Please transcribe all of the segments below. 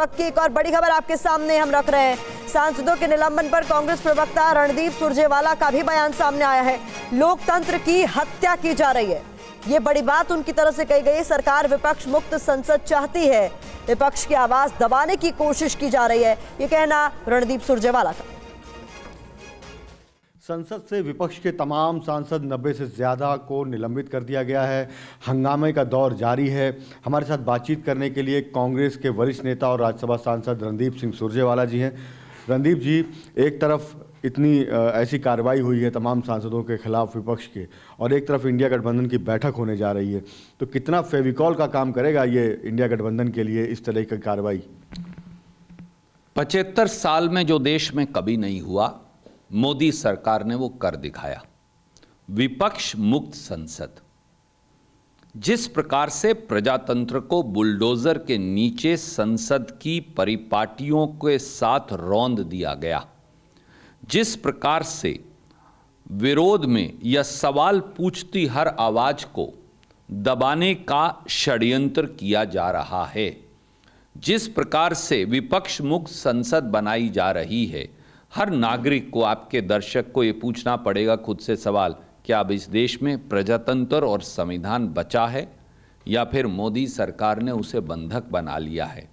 वक्त की एक और बड़ी खबर आपके सामने हम रख रहे हैं सांसदों के निलंबन पर कांग्रेस प्रवक्ता रणदीप सुरजेवाला का भी बयान सामने आया है लोकतंत्र की हत्या की जा रही है ये बड़ी बात उनकी तरफ से कही गई सरकार विपक्ष मुक्त संसद चाहती है विपक्ष की आवाज दबाने की कोशिश की जा रही है ये कहना रणदीप सुरजेवाला का संसद से विपक्ष के तमाम सांसद 90 से ज़्यादा को निलंबित कर दिया गया है हंगामे का दौर जारी है हमारे साथ बातचीत करने के लिए कांग्रेस के वरिष्ठ नेता और राज्यसभा सांसद रणदीप सिंह सुरजेवाला जी हैं रणदीप जी एक तरफ इतनी ऐसी कार्रवाई हुई है तमाम सांसदों के खिलाफ विपक्ष के और एक तरफ इंडिया गठबंधन की बैठक होने जा रही है तो कितना फेविकॉल का काम करेगा ये इंडिया गठबंधन के लिए इस तरह की कार्रवाई पचहत्तर साल में जो देश में कभी नहीं हुआ मोदी सरकार ने वो कर दिखाया विपक्ष मुक्त संसद जिस प्रकार से प्रजातंत्र को बुलडोजर के नीचे संसद की परिपाटियों के साथ रौंद दिया गया जिस प्रकार से विरोध में या सवाल पूछती हर आवाज को दबाने का षड्यंत्र किया जा रहा है जिस प्रकार से विपक्ष मुक्त संसद बनाई जा रही है हर नागरिक को आपके दर्शक को ये पूछना पड़ेगा खुद से सवाल क्या अब इस देश में प्रजातंत्र और संविधान बचा है या फिर मोदी सरकार ने उसे बंधक बना लिया है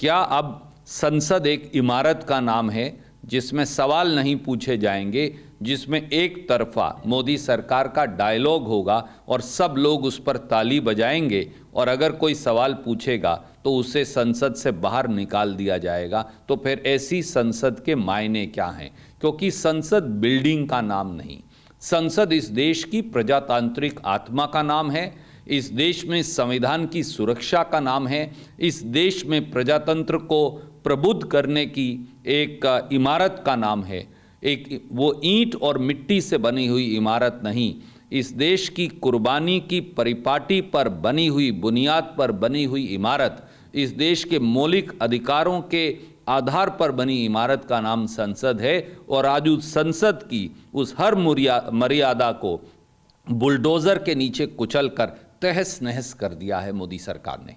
क्या अब संसद एक इमारत का नाम है जिसमें सवाल नहीं पूछे जाएंगे जिसमें एक तरफा मोदी सरकार का डायलॉग होगा और सब लोग उस पर ताली बजाएंगे और अगर कोई सवाल पूछेगा तो उसे संसद से बाहर निकाल दिया जाएगा तो फिर ऐसी संसद के मायने क्या हैं क्योंकि संसद बिल्डिंग का नाम नहीं संसद इस देश की प्रजातांत्रिक आत्मा का नाम है इस देश में संविधान की सुरक्षा का नाम है इस देश में प्रजातंत्र को प्रबुद्ध करने की एक इमारत का नाम है एक वो ईंट और मिट्टी से बनी हुई इमारत नहीं इस देश की कुर्बानी की परिपाटी पर बनी हुई बुनियाद पर बनी हुई इमारत इस देश के मौलिक अधिकारों के आधार पर बनी इमारत का नाम संसद है और आज उस संसद की उस हर मर्यादा को बुलडोज़र के नीचे कुचल कर तहस नहस कर दिया है मोदी सरकार ने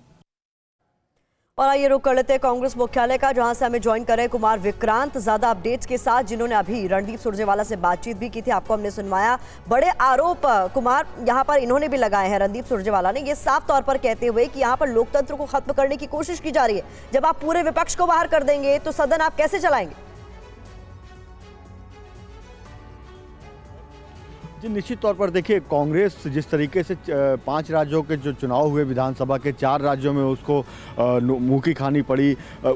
और आइए रुक कर लेते हैं कांग्रेस मुख्यालय का जहां से हमें ज्वाइन कर रहे कुमार विक्रांत ज्यादा अपडेट्स के साथ जिन्होंने अभी रणदीप सुरजेवाला से बातचीत भी की थी आपको हमने सुनवाया बड़े आरोप कुमार यहां पर इन्होंने भी लगाए हैं रणदीप सुरजेवाला ने ये साफ तौर पर कहते हुए कि यहां पर लोकतंत्र को खत्म करने की कोशिश की जा रही है जब आप पूरे विपक्ष को बाहर कर देंगे तो सदन आप कैसे चलाएंगे जी निश्चित तौर पर देखिए कांग्रेस जिस तरीके से पांच राज्यों के जो चुनाव हुए विधानसभा के चार राज्यों में उसको मुँह की खानी पड़ी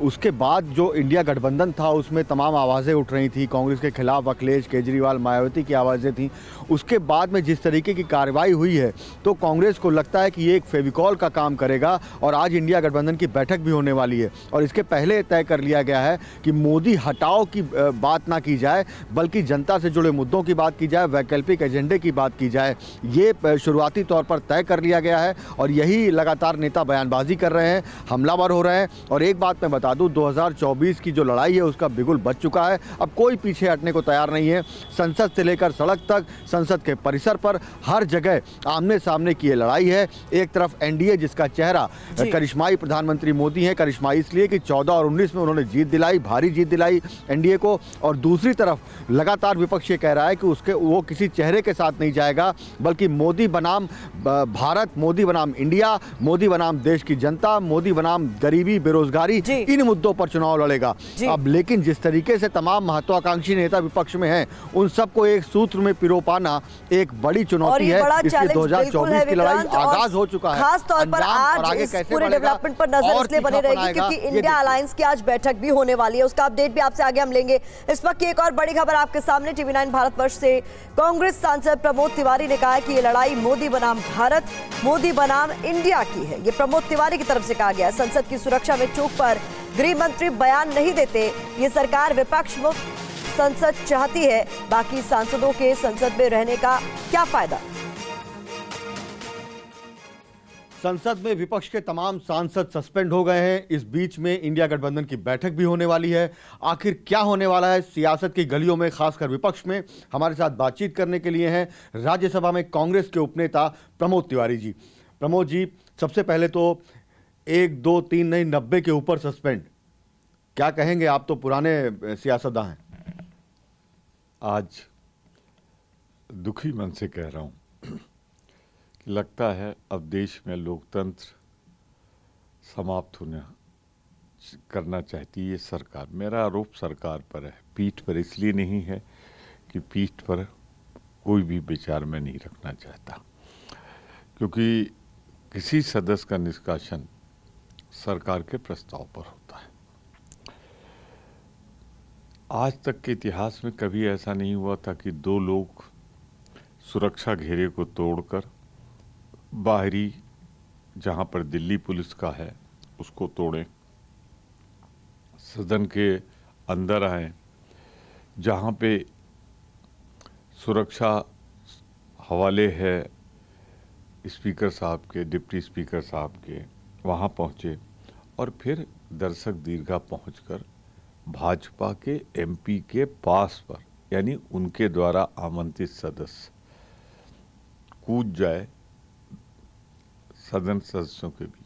उसके बाद जो इंडिया गठबंधन था उसमें तमाम आवाज़ें उठ रही थी कांग्रेस के खिलाफ अखिलेश केजरीवाल मायावती की आवाज़ें थीं उसके बाद में जिस तरीके की कार्रवाई हुई है तो कांग्रेस को लगता है कि ये एक फेविकॉल का काम करेगा और आज इंडिया गठबंधन की बैठक भी होने वाली है और इसके पहले तय कर लिया गया है कि मोदी हटाओ की बात ना की जाए बल्कि जनता से जुड़े मुद्दों की बात की जाए वैकल्पिक एजेंडे की बात की जाए ये शुरुआती तौर पर तय कर लिया गया है और यही लगातार नेता बयानबाजी कर रहे हैं हमलावर हो रहे हैं और एक बात मैं बता दूं दो की जो लड़ाई है उसका बिगुल बच चुका है अब कोई पीछे हटने को तैयार नहीं है संसद से लेकर सड़क तक संसद के परिसर पर हर जगह आमने सामने की ये लड़ाई है एक तरफ एनडीए जिसका चेहरा करिश्माई प्रधानमंत्री मोदी हैं करिश्माई इसलिए कि चौदह और उन्नीस में उन्होंने जीत दिलाई भारी जीत दिलाई एनडीए को और दूसरी तरफ लगातार विपक्ष ये कह रहा है कि उसके वो किसी चेहरे धड़ल्ले के साथ नहीं जाएगा बल्कि मोदी बनाम भारत मोदी बनाम इंडिया मोदी बनाम देश की जनता मोदी बनाम गरीबी बेरोजगारी इन मुद्दों पर चुनाव लड़ेगा अब लेकिन जिस तरीके से तमाम महत्वाकांक्षी नेता विपक्ष में हैं उन सबको एक सूत्र में पिरो पाना एक बड़ी चुनौती है इसलिए चौबीस की लड़ाई आगाज हो चुका है खास तौर पर आज पूरे डेवलपमेंट पर नजर इसलिए रहेगी क्योंकि इंडिया अलायंस की आज बैठक भी होने वाली है उसका अपडेट भी आपसे आगे हम लेंगे इस वक्त की एक और बड़ी खबर आपके सामने टीवी नाइन भारतवर्ष से कांग्रेस सांसद प्रमोद तिवारी ने कहा कि ये लड़ाई मोदी बनाम भारत मोदी बनाम इंडिया की है ये प्रमोद तिवारी की तरफ से कहा गया संसद की सुरक्षा में चूक पर गृह मंत्री बयान नहीं देते ये सरकार विपक्ष मुक्त संसद चाहती है बाकी सांसदों के संसद में रहने का क्या फायदा संसद में विपक्ष के तमाम सांसद सस्पेंड हो गए हैं इस बीच में इंडिया गठबंधन की बैठक भी होने वाली है आखिर क्या होने वाला है सियासत की गलियों में खासकर विपक्ष में हमारे साथ बातचीत करने के लिए हैं राज्यसभा में कांग्रेस के उपनेता प्रमोद तिवारी जी प्रमोद जी सबसे पहले तो एक दो तीन नहीं नब्बे के ऊपर सस्पेंड क्या कहेंगे आप तो पुराने सियासतदान हैं आज दुखी मन से कह रहा हूँ लगता है अब देश में लोकतंत्र समाप्त होने करना चाहती है सरकार मेरा आरोप सरकार पर है पीठ पर इसलिए नहीं है कि पीठ पर कोई भी विचार मैं नहीं रखना चाहता क्योंकि किसी सदस्य का निष्कासन सरकार के प्रस्ताव पर होता है आज तक के इतिहास में कभी ऐसा नहीं हुआ था कि दो लोग सुरक्षा घेरे को तोड़कर बाहरी जहां पर दिल्ली पुलिस का है उसको तोड़ें सदन के अंदर आए जहां पे सुरक्षा हवाले है स्पीकर साहब के डिप्टी स्पीकर साहब के वहाँ पहुंचे और फिर दर्शक दीर्घा पहुँच भाजपा के एमपी के पास पर यानी उनके द्वारा आमंत्रित सदस्य कूद जाए Saddam Hussein